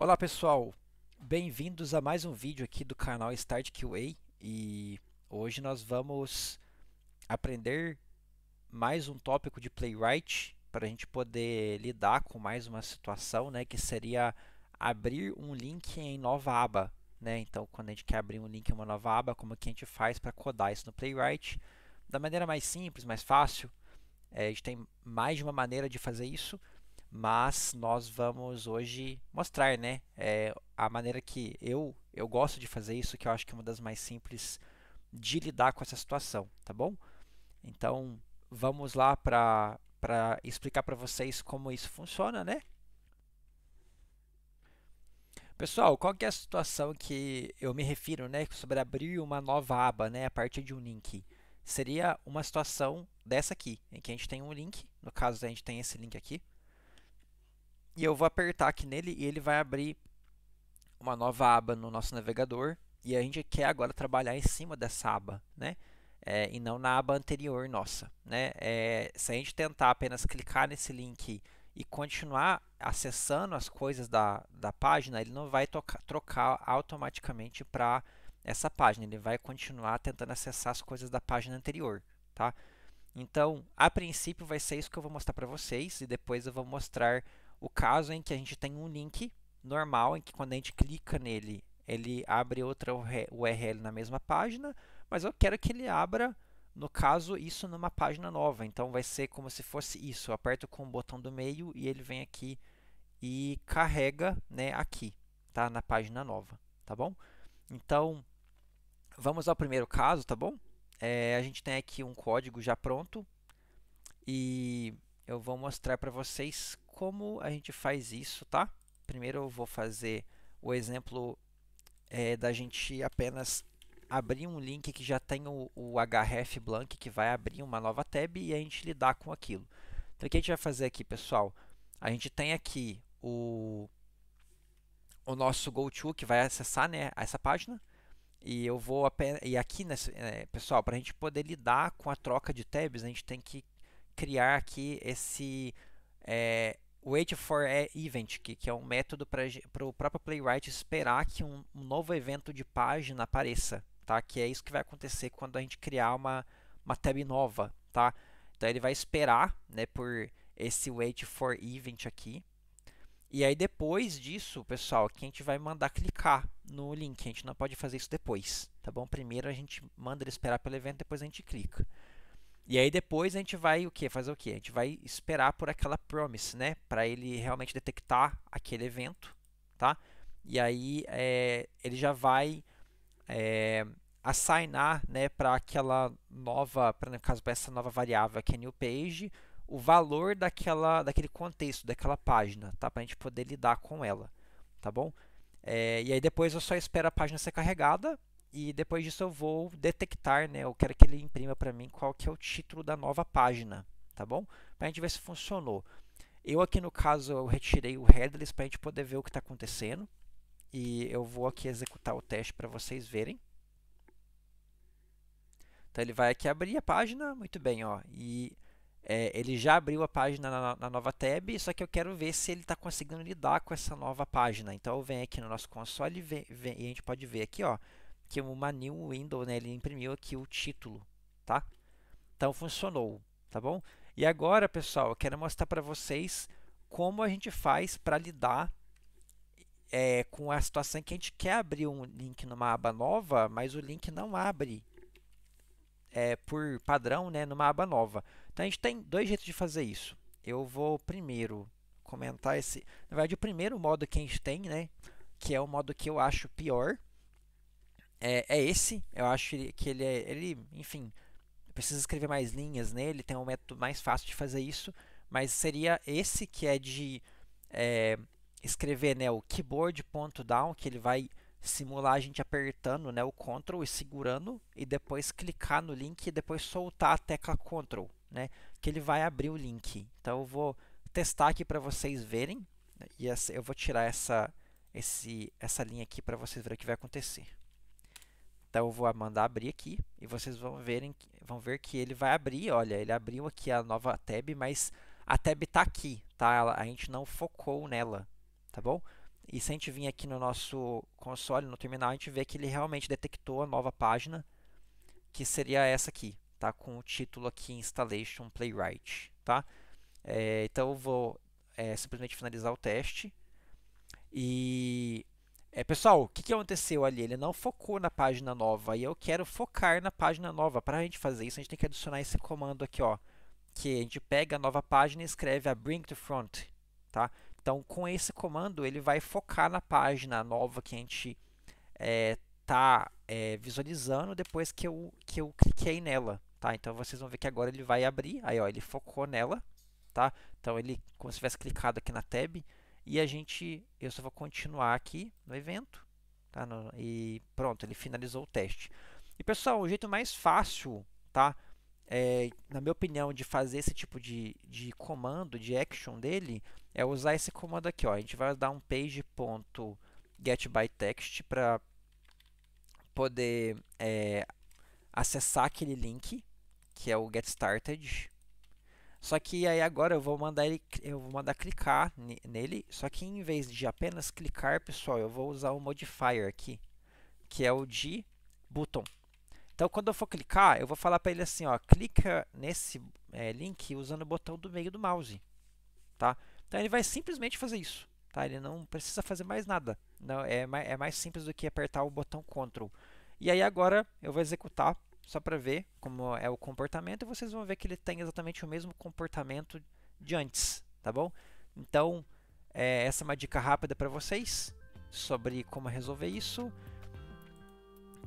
Olá pessoal, bem-vindos a mais um vídeo aqui do canal Start QA e hoje nós vamos aprender mais um tópico de Playwright para a gente poder lidar com mais uma situação, né, que seria abrir um link em nova aba, né? Então, quando a gente quer abrir um link em uma nova aba, como que a gente faz para codar isso no Playwright? Da maneira mais simples, mais fácil. É, a gente tem mais de uma maneira de fazer isso mas nós vamos hoje mostrar, né, é, a maneira que eu eu gosto de fazer isso, que eu acho que é uma das mais simples de lidar com essa situação, tá bom? Então vamos lá para para explicar para vocês como isso funciona, né? Pessoal, qual que é a situação que eu me refiro, né, sobre abrir uma nova aba, né, a partir de um link? Seria uma situação dessa aqui, em que a gente tem um link, no caso a gente tem esse link aqui, e eu vou apertar aqui nele e ele vai abrir uma nova aba no nosso navegador. E a gente quer agora trabalhar em cima dessa aba, né? É, e não na aba anterior nossa, né? É, se a gente tentar apenas clicar nesse link e continuar acessando as coisas da, da página, ele não vai tocar, trocar automaticamente para essa página, ele vai continuar tentando acessar as coisas da página anterior, tá? Então, a princípio vai ser isso que eu vou mostrar para vocês e depois eu vou mostrar o caso em que a gente tem um link normal, em que quando a gente clica nele, ele abre outra URL na mesma página, mas eu quero que ele abra, no caso, isso numa página nova. Então vai ser como se fosse isso. Eu aperto com o botão do meio e ele vem aqui e carrega né, aqui, tá? Na página nova, tá bom? Então, vamos ao primeiro caso, tá bom? É, a gente tem aqui um código já pronto e eu vou mostrar para vocês como a gente faz isso, tá? Primeiro eu vou fazer o exemplo é, da gente apenas abrir um link que já tem o, o href blank que vai abrir uma nova tab e a gente lidar com aquilo. Então o que a gente vai fazer aqui, pessoal? A gente tem aqui o, o nosso GoTo que vai acessar né, essa página. E eu vou e aqui, nesse, é, pessoal, para a gente poder lidar com a troca de tabs, a gente tem que criar aqui esse é, Wait for é Event, que, que é um método para o próprio Playwright esperar que um, um, novo evento de página apareça, tá? Que é isso que vai acontecer quando a gente criar uma, uma tab nova, tá? Então ele vai esperar, né, por esse Wait for Event aqui. E aí depois disso, pessoal, que a gente vai mandar clicar no link. A gente não pode fazer isso depois, tá bom? Primeiro a gente manda ele esperar pelo evento, depois a gente clica. E aí depois a gente vai o que? Fazer o que? A gente vai esperar por aquela promise, né? Para ele realmente detectar aquele evento, tá? E aí é, ele já vai é, né? Para aquela nova, para no caso para essa nova variável que é new page, o valor daquela, daquele contexto, daquela página, tá? Para a gente poder lidar com ela, tá bom? É, e aí depois eu só espero a página ser carregada e depois disso eu vou detectar, né? Eu quero que ele imprima para mim qual que é o título da nova página, tá bom? Para a gente ver se funcionou. Eu aqui no caso eu retirei o headless para a gente poder ver o que está acontecendo e eu vou aqui executar o teste para vocês verem. Então ele vai aqui abrir a página, muito bem, ó, e é, ele já abriu a página na, na, nova tab, só que eu quero ver se ele está conseguindo lidar com essa nova página. Então eu venho aqui no nosso console e, vem, vem, e a gente pode ver aqui, ó, que o new window, né, ele imprimiu aqui o título, tá? Então funcionou, tá bom? E agora, pessoal, eu quero mostrar para vocês como a gente faz para lidar é, com a situação que a gente quer abrir um link numa aba nova, mas o link não abre é, por padrão né, numa aba nova. Então a gente tem dois jeitos de fazer isso. Eu vou primeiro comentar esse. Na verdade, o primeiro modo que a gente tem, né, que é o modo que eu acho pior, é, é esse. Eu acho que ele é. Ele, enfim, precisa escrever mais linhas nele, tem um método mais fácil de fazer isso, mas seria esse que é de é, escrever né, o keyboard.down, que ele vai simular a gente apertando né, o Ctrl e segurando, e depois clicar no link e depois soltar a tecla Ctrl, né, que ele vai abrir o link. Então eu vou testar aqui para vocês verem, e eu vou tirar essa, esse, essa linha aqui para vocês verem o que vai acontecer. Então eu vou mandar abrir aqui e vocês vão, verem, vão ver que ele vai abrir, olha, ele abriu aqui a nova tab, mas a tab está aqui, tá? a gente não focou nela, tá bom? E se a gente vir aqui no nosso console, no terminal, a gente vê que ele realmente detectou a nova página, que seria essa aqui, tá? Com o título aqui Installation Playwright, tá? É, então eu vou é, simplesmente finalizar o teste e é, pessoal, o que, que aconteceu ali? Ele não focou na página nova e eu quero focar na página nova. Para a gente fazer isso, a gente tem que adicionar esse comando aqui, ó, que a gente pega a nova página e escreve a bring to front, tá? Então, com esse comando, ele vai focar na página nova que a gente está é, tá, é, visualizando depois que eu, que eu cliquei nela, tá? Então, vocês vão ver que agora ele vai abrir, aí, ó, ele focou nela, tá? Então, ele, como se tivesse clicado aqui na tab, e a gente, eu só vou continuar aqui no evento, tá? No, e pronto, ele finalizou o teste. E pessoal, o jeito mais fácil, tá? É, na minha opinião, de fazer esse tipo de, de comando, de action dele, é usar esse comando aqui. Ó. A gente vai dar um page.getByText para poder é, acessar aquele link, que é o getStarted. Só que aí agora eu vou mandar ele, eu vou mandar clicar nele, só que em vez de apenas clicar, pessoal, eu vou usar o modifier aqui, que é o de button. Então, quando eu for clicar, eu vou falar para ele assim, ó, clica nesse é, link usando o botão do meio do mouse, tá? Então ele vai simplesmente fazer isso, tá? Ele não precisa fazer mais nada. Não é é mais simples do que apertar o botão Ctrl. E aí agora eu vou executar só para ver como é o comportamento, e vocês vão ver que ele tem exatamente o mesmo comportamento de antes, tá bom? Então, é, essa é uma dica rápida para vocês sobre como resolver isso.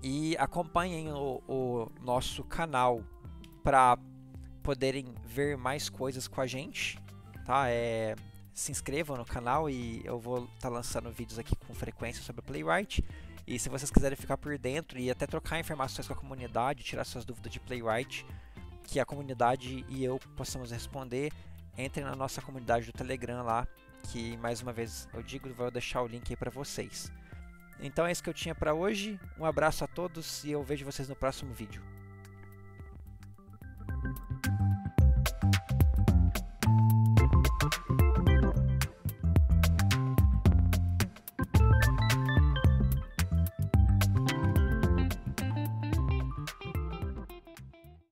E acompanhem o, o nosso canal para poderem ver mais coisas com a gente, tá? É, se inscrevam no canal e eu vou estar tá lançando vídeos aqui com frequência sobre Playwright. E se vocês quiserem ficar por dentro e até trocar informações com a comunidade, tirar suas dúvidas de playwright, que a comunidade e eu possamos responder, entrem na nossa comunidade do Telegram lá, que mais uma vez eu digo, vou deixar o link aí para vocês. Então é isso que eu tinha para hoje. Um abraço a todos e eu vejo vocês no próximo vídeo.